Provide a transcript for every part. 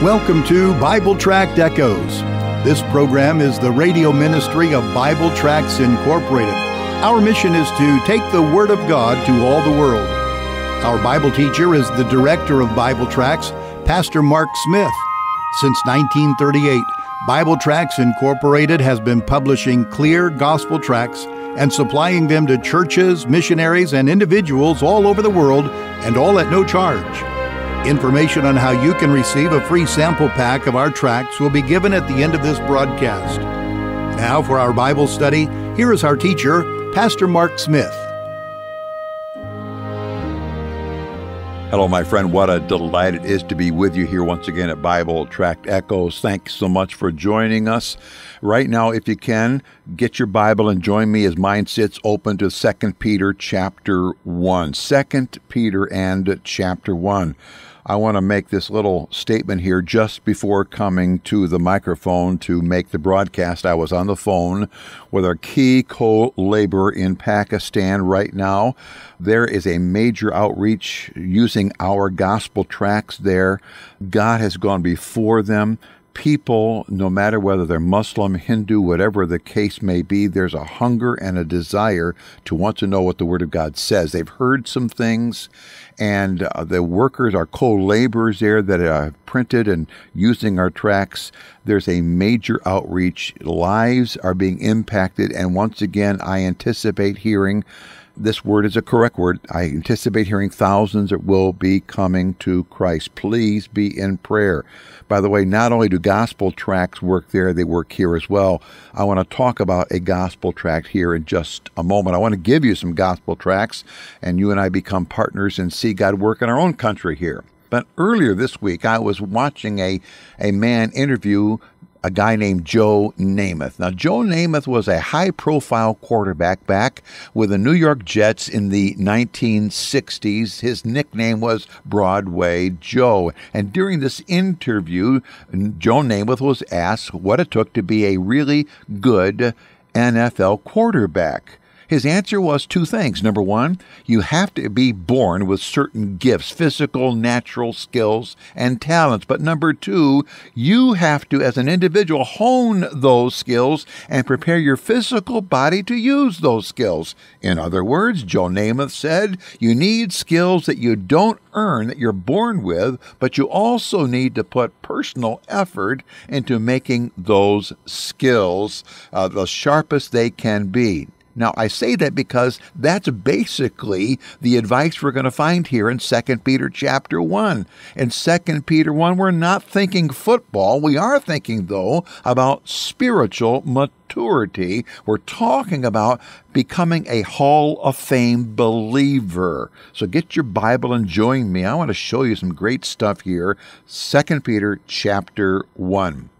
Welcome to Bible Tract Echoes. This program is the radio ministry of Bible Tracts Incorporated. Our mission is to take the Word of God to all the world. Our Bible teacher is the director of Bible Tracts, Pastor Mark Smith. Since 1938, Bible Tracts Incorporated has been publishing clear gospel tracts and supplying them to churches, missionaries, and individuals all over the world, and all at no charge. Information on how you can receive a free sample pack of our tracts will be given at the end of this broadcast. Now, for our Bible study, here is our teacher, Pastor Mark Smith. Hello, my friend. What a delight it is to be with you here once again at Bible Tract Echoes. Thanks so much for joining us. Right now, if you can, get your Bible and join me as mine sits open to 2 Peter chapter 1. 2 Peter and chapter 1. I want to make this little statement here just before coming to the microphone to make the broadcast. I was on the phone with our key co labor in Pakistan right now. There is a major outreach using our gospel tracks there. God has gone before them people, no matter whether they're Muslim, Hindu, whatever the case may be, there's a hunger and a desire to want to know what the Word of God says. They've heard some things, and uh, the workers, our co laborers there that are printed and using our tracks, there's a major outreach. Lives are being impacted, and once again, I anticipate hearing this word is a correct word. I anticipate hearing thousands that will be coming to Christ. Please be in prayer. By the way, not only do gospel tracts work there, they work here as well. I want to talk about a gospel tract here in just a moment. I want to give you some gospel tracts, and you and I become partners and see God work in our own country here. But earlier this week, I was watching a, a man interview a guy named Joe Namath. Now, Joe Namath was a high profile quarterback back with the New York Jets in the 1960s. His nickname was Broadway Joe. And during this interview, Joe Namath was asked what it took to be a really good NFL quarterback. His answer was two things. Number one, you have to be born with certain gifts, physical, natural skills, and talents. But number two, you have to, as an individual, hone those skills and prepare your physical body to use those skills. In other words, Joe Namath said, you need skills that you don't earn, that you're born with, but you also need to put personal effort into making those skills uh, the sharpest they can be. Now, I say that because that's basically the advice we're going to find here in 2 Peter chapter 1. In 2 Peter 1, we're not thinking football. We are thinking, though, about spiritual maturity. We're talking about becoming a Hall of Fame believer. So get your Bible and join me. I want to show you some great stuff here. 2 Peter chapter 1.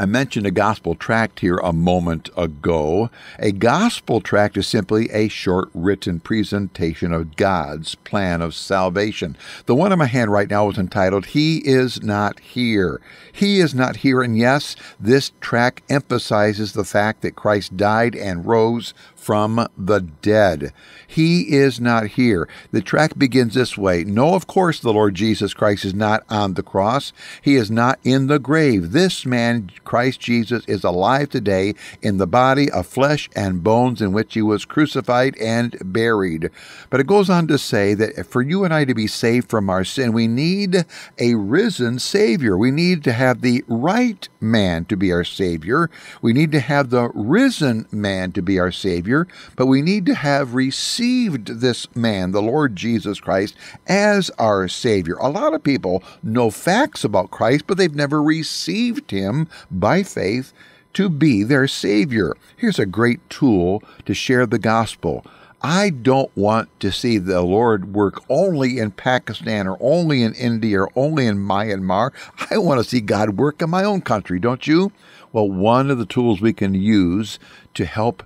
I mentioned a gospel tract here a moment ago. A gospel tract is simply a short written presentation of God's plan of salvation. The one in my hand right now is entitled, He is Not Here. He is Not Here. And yes, this tract emphasizes the fact that Christ died and rose from the dead. He is not here. The tract begins this way No, of course, the Lord Jesus Christ is not on the cross. He is not in the grave. This man, Christ Jesus is alive today in the body of flesh and bones in which he was crucified and buried. But it goes on to say that for you and I to be saved from our sin, we need a risen Savior. We need to have the right man to be our Savior. We need to have the risen man to be our Savior, but we need to have received this man, the Lord Jesus Christ, as our Savior. A lot of people know facts about Christ, but they've never received him by faith to be their Savior. Here's a great tool to share the gospel. I don't want to see the Lord work only in Pakistan or only in India or only in Myanmar. I want to see God work in my own country, don't you? Well, one of the tools we can use to help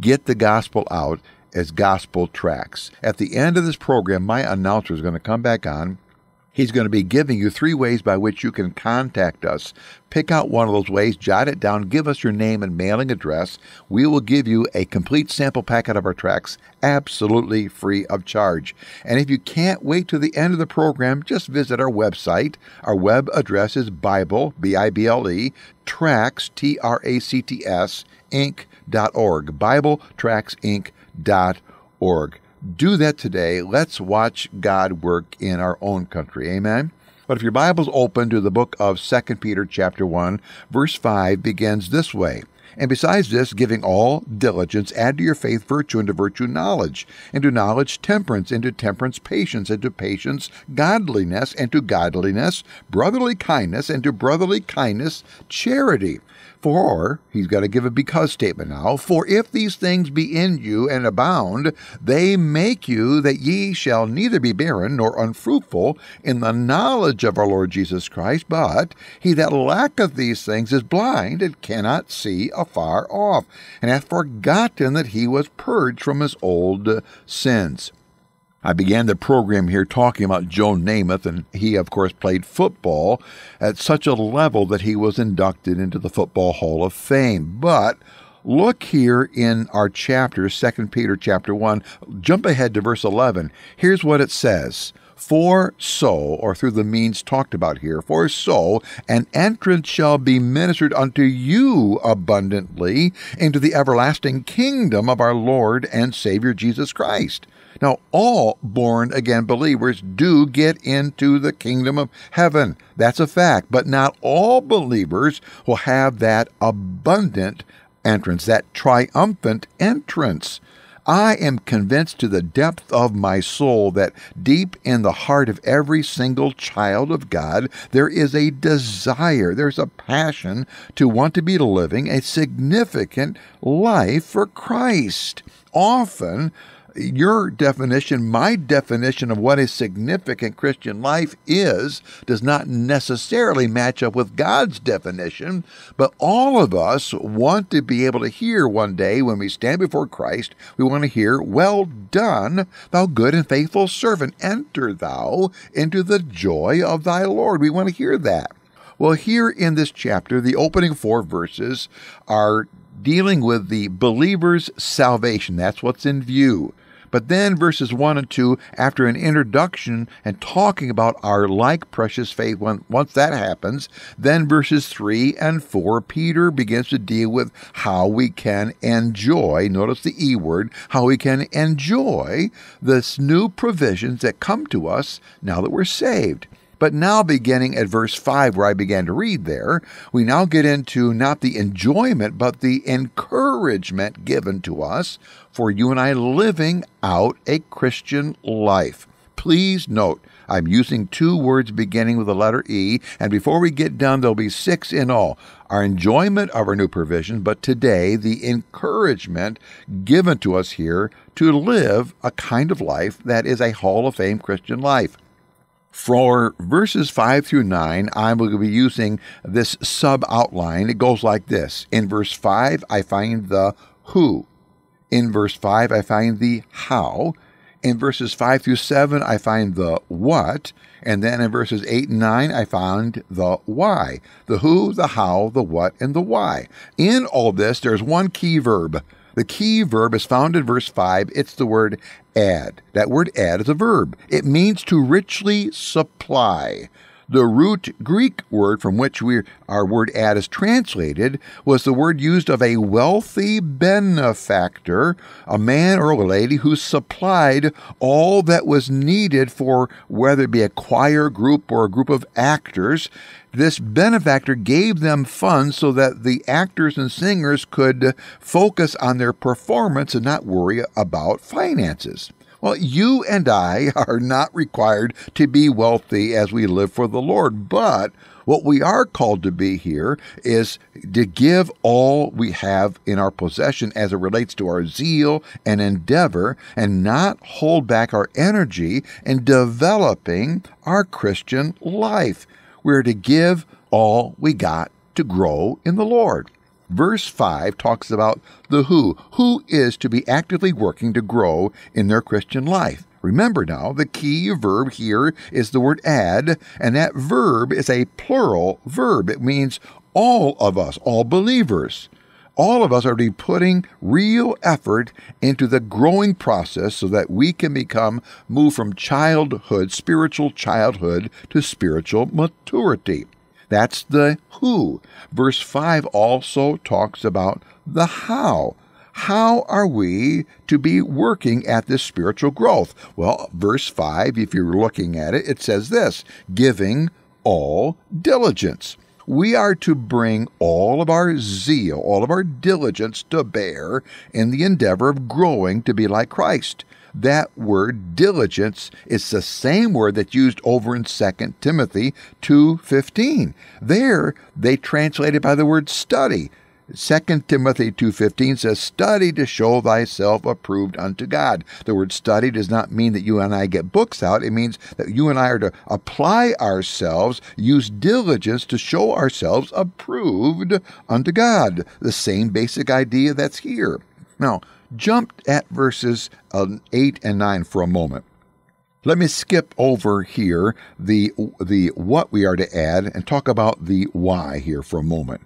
get the gospel out is gospel tracts. At the end of this program, my announcer is going to come back on He's going to be giving you three ways by which you can contact us. Pick out one of those ways, jot it down, give us your name and mailing address. We will give you a complete sample packet of our tracks absolutely free of charge. And if you can't wait to the end of the program, just visit our website. Our web address is Bible, B I B L E, tracks, T R A C T S, Inc.org. Bible Tracks Inc.org do that today. Let's watch God work in our own country. Amen. But if your Bible's open to the book of 2 Peter chapter 1, verse 5 begins this way. And besides this, giving all diligence, add to your faith virtue, and to virtue knowledge, and to knowledge temperance, and to temperance patience, and to patience godliness, and to godliness brotherly kindness, and to brotherly kindness charity. For, he's got to give a because statement now, for if these things be in you and abound, they make you that ye shall neither be barren nor unfruitful in the knowledge of our Lord Jesus Christ, but he that lacketh these things is blind and cannot see afar off, and hath forgotten that he was purged from his old sins. I began the program here talking about Joe Namath, and he, of course, played football at such a level that he was inducted into the Football Hall of Fame. But look here in our chapter, 2 Peter chapter 1, jump ahead to verse 11. Here's what it says. For so, or through the means talked about here, for so an entrance shall be ministered unto you abundantly into the everlasting kingdom of our Lord and Savior Jesus Christ. Now, all born again believers do get into the kingdom of heaven. That's a fact. But not all believers will have that abundant entrance, that triumphant entrance. I am convinced to the depth of my soul that deep in the heart of every single child of God, there is a desire, there's a passion to want to be living a significant life for Christ. Often, your definition, my definition of what a significant Christian life is, does not necessarily match up with God's definition. But all of us want to be able to hear one day when we stand before Christ, we want to hear, Well done, thou good and faithful servant, enter thou into the joy of thy Lord. We want to hear that. Well, here in this chapter, the opening four verses are dealing with the believer's salvation. That's what's in view. But then verses 1 and 2, after an introduction and talking about our like precious faith, when, once that happens, then verses 3 and 4, Peter begins to deal with how we can enjoy, notice the E word, how we can enjoy this new provisions that come to us now that we're saved. But now, beginning at verse 5, where I began to read there, we now get into not the enjoyment, but the encouragement given to us for you and I living out a Christian life. Please note, I'm using two words beginning with the letter E, and before we get done, there'll be six in all. Our enjoyment of our new provision, but today, the encouragement given to us here to live a kind of life that is a Hall of Fame Christian life. For verses 5 through 9, I will be using this sub outline. It goes like this In verse 5, I find the who. In verse 5, I find the how. In verses 5 through 7, I find the what. And then in verses 8 and 9, I found the why. The who, the how, the what, and the why. In all this, there's one key verb the key verb is found in verse 5. It's the word add. That word add is a verb. It means to richly supply. The root Greek word from which we, our word add is translated was the word used of a wealthy benefactor, a man or a lady who supplied all that was needed for whether it be a choir group or a group of actors this benefactor gave them funds so that the actors and singers could focus on their performance and not worry about finances. Well, you and I are not required to be wealthy as we live for the Lord, but what we are called to be here is to give all we have in our possession as it relates to our zeal and endeavor and not hold back our energy in developing our Christian life. We're to give all we got to grow in the Lord. Verse 5 talks about the who. Who is to be actively working to grow in their Christian life? Remember now, the key verb here is the word add, and that verb is a plural verb. It means all of us, all believers all of us are to be putting real effort into the growing process so that we can become move from childhood, spiritual childhood, to spiritual maturity. That's the who. Verse 5 also talks about the how. How are we to be working at this spiritual growth? Well, verse 5, if you're looking at it, it says this giving all diligence we are to bring all of our zeal, all of our diligence to bear in the endeavor of growing to be like Christ. That word diligence is the same word that's used over in 2 Timothy 2:15. There they translate it by the word study. 2 Timothy 2:15 says study to show thyself approved unto God. The word study does not mean that you and I get books out. It means that you and I are to apply ourselves, use diligence to show ourselves approved unto God. The same basic idea that's here. Now, jump at verses um, 8 and 9 for a moment. Let me skip over here the the what we are to add and talk about the why here for a moment.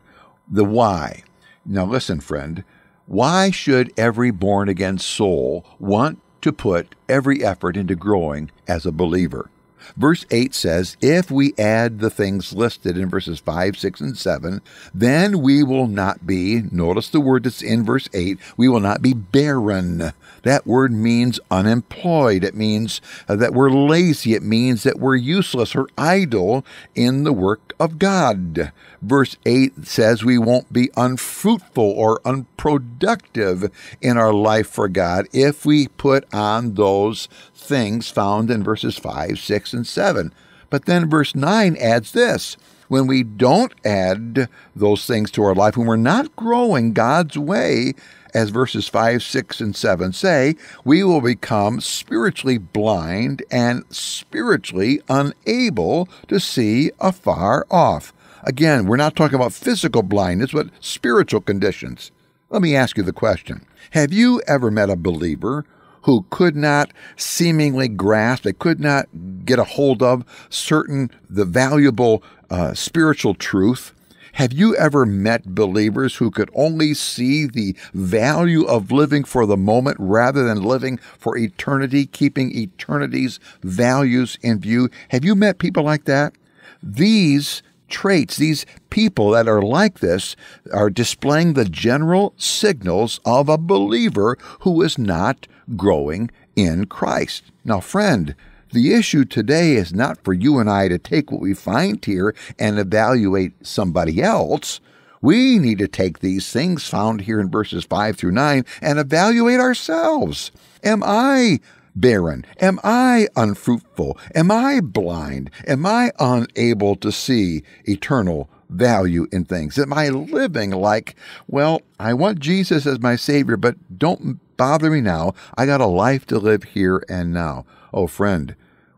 The why. Now, listen, friend, why should every born again soul want to put every effort into growing as a believer? Verse 8 says, If we add the things listed in verses 5, 6, and 7, then we will not be, notice the word that's in verse 8, we will not be barren. That word means unemployed. It means uh, that we're lazy. It means that we're useless or idle in the work of God. Verse 8 says we won't be unfruitful or unproductive in our life for God if we put on those things found in verses 5, 6, and 7. But then verse 9 adds this when we don't add those things to our life, when we're not growing God's way, as verses 5, 6, and 7 say, we will become spiritually blind and spiritually unable to see afar off. Again, we're not talking about physical blindness, but spiritual conditions. Let me ask you the question Have you ever met a believer who could not seemingly grasp, they could not get a hold of certain the valuable uh, spiritual truth. Have you ever met believers who could only see the value of living for the moment rather than living for eternity, keeping eternity's values in view? Have you met people like that? These traits, these people that are like this, are displaying the general signals of a believer who is not growing in Christ. Now, friend, the issue today is not for you and I to take what we find here and evaluate somebody else. We need to take these things found here in verses 5 through 9 and evaluate ourselves. Am I barren? Am I unfruitful? Am I blind? Am I unable to see eternal value in things? Am I living like, well, I want Jesus as my Savior, but don't bother me now. I got a life to live here and now. Oh, friend,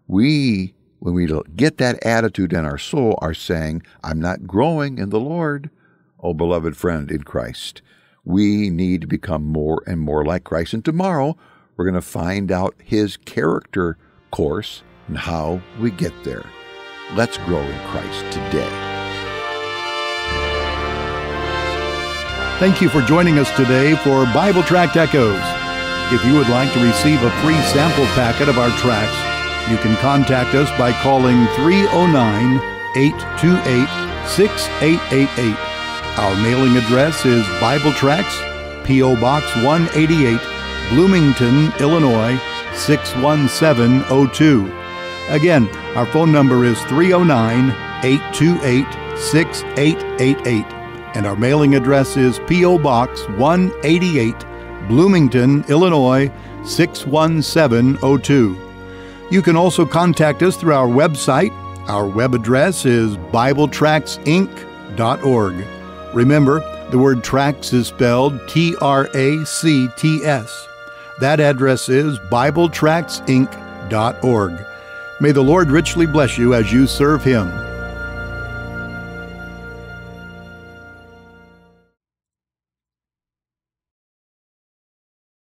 we, when we get that attitude in our soul, are saying, I'm not growing in the Lord. Oh, beloved friend in Christ, we need to become more and more like Christ. And tomorrow, we're going to find out his character course and how we get there. Let's grow in Christ today. Thank you for joining us today for Bible Tract Echoes. If you would like to receive a free sample packet of our tracks, you can contact us by calling 309 828 6888. Our mailing address is Bible Tracks, P.O. Box 188, Bloomington, Illinois 61702. Again, our phone number is 309 828 6888, and our mailing address is P.O. Box 188- Bloomington, Illinois 61702. You can also contact us through our website. Our web address is BibleTractsInc.org. Remember, the word tracts is spelled T R A C T S. That address is BibleTractsInc.org. May the Lord richly bless you as you serve Him.